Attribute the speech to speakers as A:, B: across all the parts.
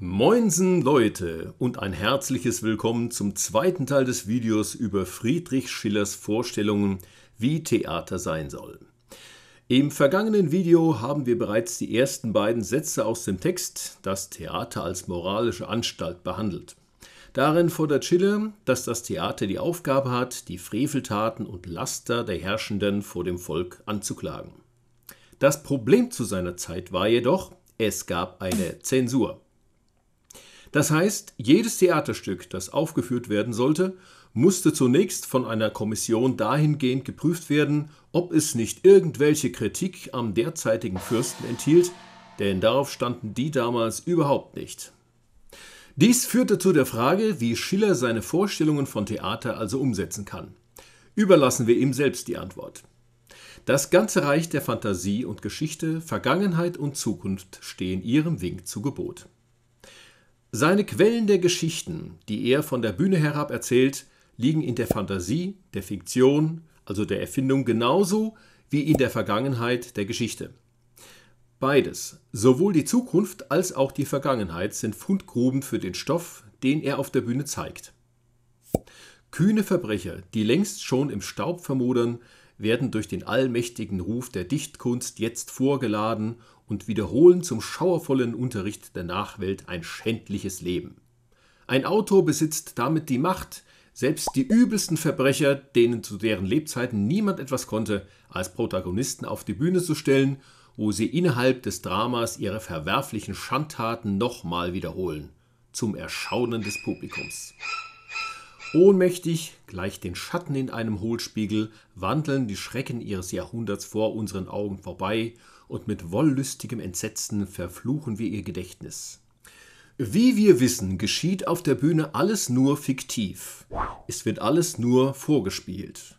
A: Moinsen Leute und ein herzliches Willkommen zum zweiten Teil des Videos über Friedrich Schillers Vorstellungen, wie Theater sein soll. Im vergangenen Video haben wir bereits die ersten beiden Sätze aus dem Text, das Theater als moralische Anstalt, behandelt. Darin fordert Schiller, dass das Theater die Aufgabe hat, die Freveltaten und Laster der Herrschenden vor dem Volk anzuklagen. Das Problem zu seiner Zeit war jedoch, es gab eine Zensur. Das heißt, jedes Theaterstück, das aufgeführt werden sollte, musste zunächst von einer Kommission dahingehend geprüft werden, ob es nicht irgendwelche Kritik am derzeitigen Fürsten enthielt, denn darauf standen die damals überhaupt nicht. Dies führte zu der Frage, wie Schiller seine Vorstellungen von Theater also umsetzen kann. Überlassen wir ihm selbst die Antwort. Das ganze Reich der Fantasie und Geschichte, Vergangenheit und Zukunft stehen ihrem Wink zu Gebot. Seine Quellen der Geschichten, die er von der Bühne herab erzählt, liegen in der Fantasie, der Fiktion, also der Erfindung genauso wie in der Vergangenheit der Geschichte. Beides, sowohl die Zukunft als auch die Vergangenheit, sind Fundgruben für den Stoff, den er auf der Bühne zeigt. Kühne Verbrecher, die längst schon im Staub vermodern, werden durch den allmächtigen Ruf der Dichtkunst jetzt vorgeladen und wiederholen zum schauervollen Unterricht der Nachwelt ein schändliches Leben. Ein Autor besitzt damit die Macht, selbst die übelsten Verbrecher, denen zu deren Lebzeiten niemand etwas konnte, als Protagonisten auf die Bühne zu stellen, wo sie innerhalb des Dramas ihre verwerflichen Schandtaten nochmal wiederholen, zum Erstaunen des Publikums. Ohnmächtig, gleich den Schatten in einem Hohlspiegel, wandeln die Schrecken ihres Jahrhunderts vor unseren Augen vorbei und mit wollüstigem Entsetzen verfluchen wir ihr Gedächtnis. Wie wir wissen, geschieht auf der Bühne alles nur fiktiv. Es wird alles nur vorgespielt.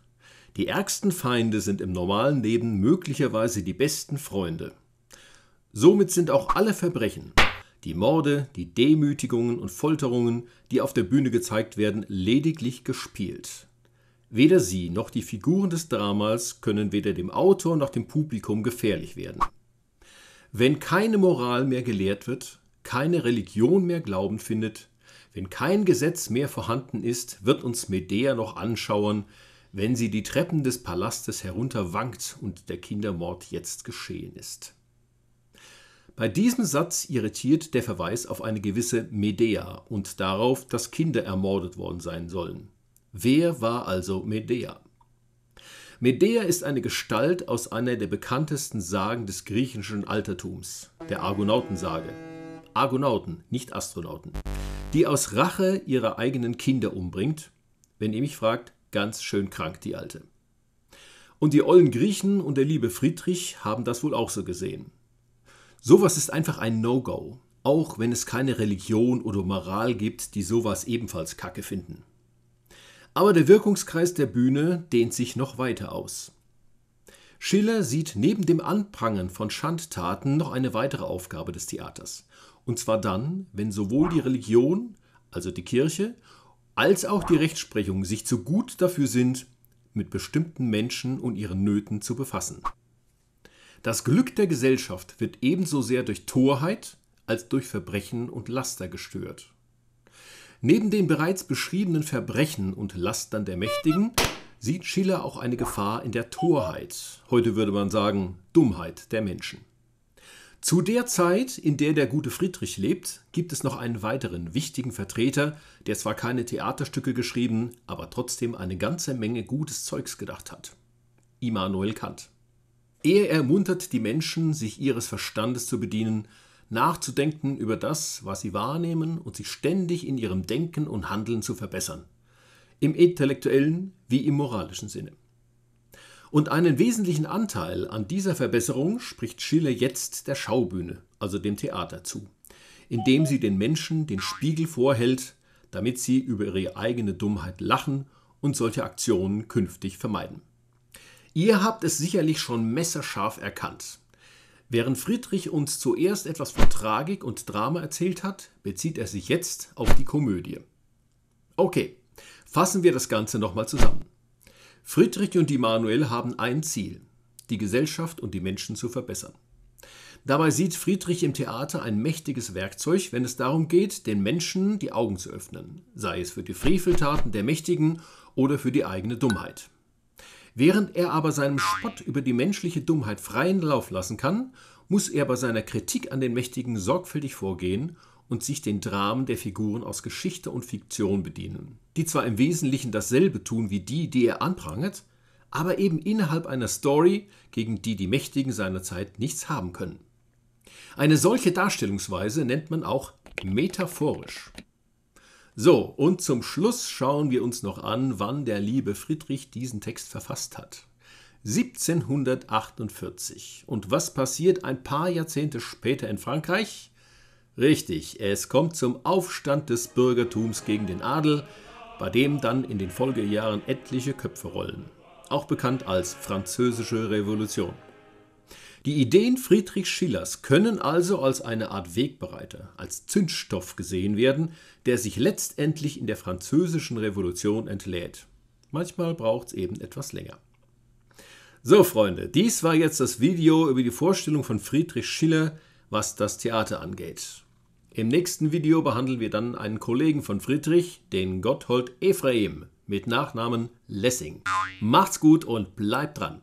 A: Die ärgsten Feinde sind im normalen Leben möglicherweise die besten Freunde. Somit sind auch alle Verbrechen, die Morde, die Demütigungen und Folterungen, die auf der Bühne gezeigt werden, lediglich gespielt. Weder sie noch die Figuren des Dramas können weder dem Autor noch dem Publikum gefährlich werden. Wenn keine Moral mehr gelehrt wird, keine Religion mehr Glauben findet, wenn kein Gesetz mehr vorhanden ist, wird uns Medea noch anschauen, wenn sie die Treppen des Palastes herunterwankt und der Kindermord jetzt geschehen ist. Bei diesem Satz irritiert der Verweis auf eine gewisse Medea und darauf, dass Kinder ermordet worden sein sollen. Wer war also Medea? Medea ist eine Gestalt aus einer der bekanntesten Sagen des griechischen Altertums, der Argonautensage. Argonauten, nicht Astronauten. Die aus Rache ihre eigenen Kinder umbringt, wenn ihr mich fragt, ganz schön krank die Alte. Und die ollen Griechen und der liebe Friedrich haben das wohl auch so gesehen. Sowas ist einfach ein No-Go, auch wenn es keine Religion oder Moral gibt, die sowas ebenfalls Kacke finden. Aber der Wirkungskreis der Bühne dehnt sich noch weiter aus. Schiller sieht neben dem Anprangern von Schandtaten noch eine weitere Aufgabe des Theaters. Und zwar dann, wenn sowohl die Religion, also die Kirche, als auch die Rechtsprechung sich zu gut dafür sind, mit bestimmten Menschen und ihren Nöten zu befassen. Das Glück der Gesellschaft wird ebenso sehr durch Torheit als durch Verbrechen und Laster gestört. Neben den bereits beschriebenen Verbrechen und Lastern der Mächtigen sieht Schiller auch eine Gefahr in der Torheit, heute würde man sagen Dummheit der Menschen. Zu der Zeit, in der der gute Friedrich lebt, gibt es noch einen weiteren wichtigen Vertreter, der zwar keine Theaterstücke geschrieben, aber trotzdem eine ganze Menge gutes Zeugs gedacht hat. Immanuel Kant. Er ermuntert die Menschen, sich ihres Verstandes zu bedienen, nachzudenken über das, was sie wahrnehmen und sich ständig in ihrem Denken und Handeln zu verbessern, im intellektuellen wie im moralischen Sinne. Und einen wesentlichen Anteil an dieser Verbesserung spricht Schiller jetzt der Schaubühne, also dem Theater, zu, indem sie den Menschen den Spiegel vorhält, damit sie über ihre eigene Dummheit lachen und solche Aktionen künftig vermeiden. Ihr habt es sicherlich schon messerscharf erkannt. Während Friedrich uns zuerst etwas von Tragik und Drama erzählt hat, bezieht er sich jetzt auf die Komödie. Okay, fassen wir das Ganze nochmal zusammen. Friedrich und Immanuel haben ein Ziel, die Gesellschaft und die Menschen zu verbessern. Dabei sieht Friedrich im Theater ein mächtiges Werkzeug, wenn es darum geht, den Menschen die Augen zu öffnen, sei es für die Freveltaten der Mächtigen oder für die eigene Dummheit. Während er aber seinem Spott über die menschliche Dummheit freien Lauf lassen kann, muss er bei seiner Kritik an den Mächtigen sorgfältig vorgehen und sich den Dramen der Figuren aus Geschichte und Fiktion bedienen, die zwar im Wesentlichen dasselbe tun wie die, die er anprangert, aber eben innerhalb einer Story, gegen die die Mächtigen seiner Zeit nichts haben können. Eine solche Darstellungsweise nennt man auch metaphorisch. So, und zum Schluss schauen wir uns noch an, wann der liebe Friedrich diesen Text verfasst hat. 1748. Und was passiert ein paar Jahrzehnte später in Frankreich? Richtig, es kommt zum Aufstand des Bürgertums gegen den Adel, bei dem dann in den Folgejahren etliche Köpfe rollen, auch bekannt als Französische Revolution. Die Ideen Friedrich Schillers können also als eine Art Wegbereiter, als Zündstoff gesehen werden, der sich letztendlich in der Französischen Revolution entlädt. Manchmal braucht es eben etwas länger. So, Freunde, dies war jetzt das Video über die Vorstellung von Friedrich Schiller, was das Theater angeht. Im nächsten Video behandeln wir dann einen Kollegen von Friedrich, den Gotthold Ephraim, mit Nachnamen Lessing. Macht's gut und bleibt dran!